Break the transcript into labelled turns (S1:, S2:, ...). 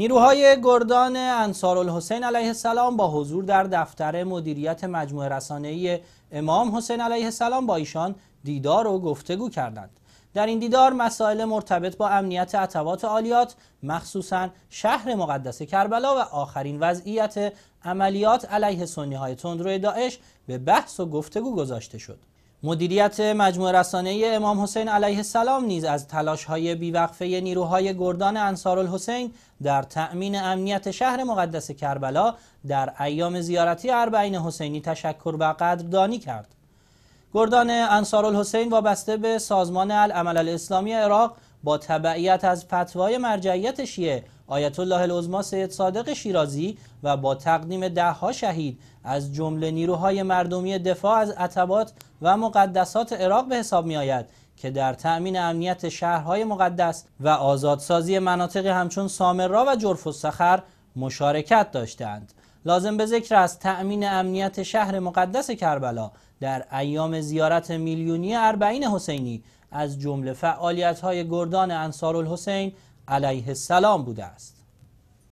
S1: نیروهای گردان انصار الحسین علیه السلام با حضور در دفتر مدیریت مجموعه رسانه‌ای امام حسین علیه السلام با ایشان دیدار و گفتگو کردند. در این دیدار مسائل مرتبط با امنیت اتوات عالیات مخصوصا شهر مقدس کربلا و آخرین وضعیت عملیات علیه سنیهای های تندروی داعش به بحث و گفتگو گذاشته شد. مدیریت مجموعه رسانه امام حسین علیه السلام نیز از تلاش های بیوقفه نیروهای گردان انصار الحسین در تأمین امنیت شهر مقدس کربلا در ایام زیارتی اربعین حسینی تشکر و قدردانی کرد. گردان انصار الحسین وابسته به سازمان العمل الاسلامی عراق با تبعیت از فتوای مرجعیت شیعه آیت الله العظما سید صادق شیرازی و با تقدیم دهها شهید از جمله نیروهای مردمی دفاع از عتبات و مقدسات عراق به حساب می آید که در تأمین امنیت شهرهای مقدس و آزادسازی مناطق همچون سامرا و جرف و سخر مشارکت داشتند. لازم به ذکر است تأمین امنیت شهر مقدس کربلا در ایام زیارت میلیونی اربعین حسینی از جمله های گردان انصار الحسین علیه السلام بوده است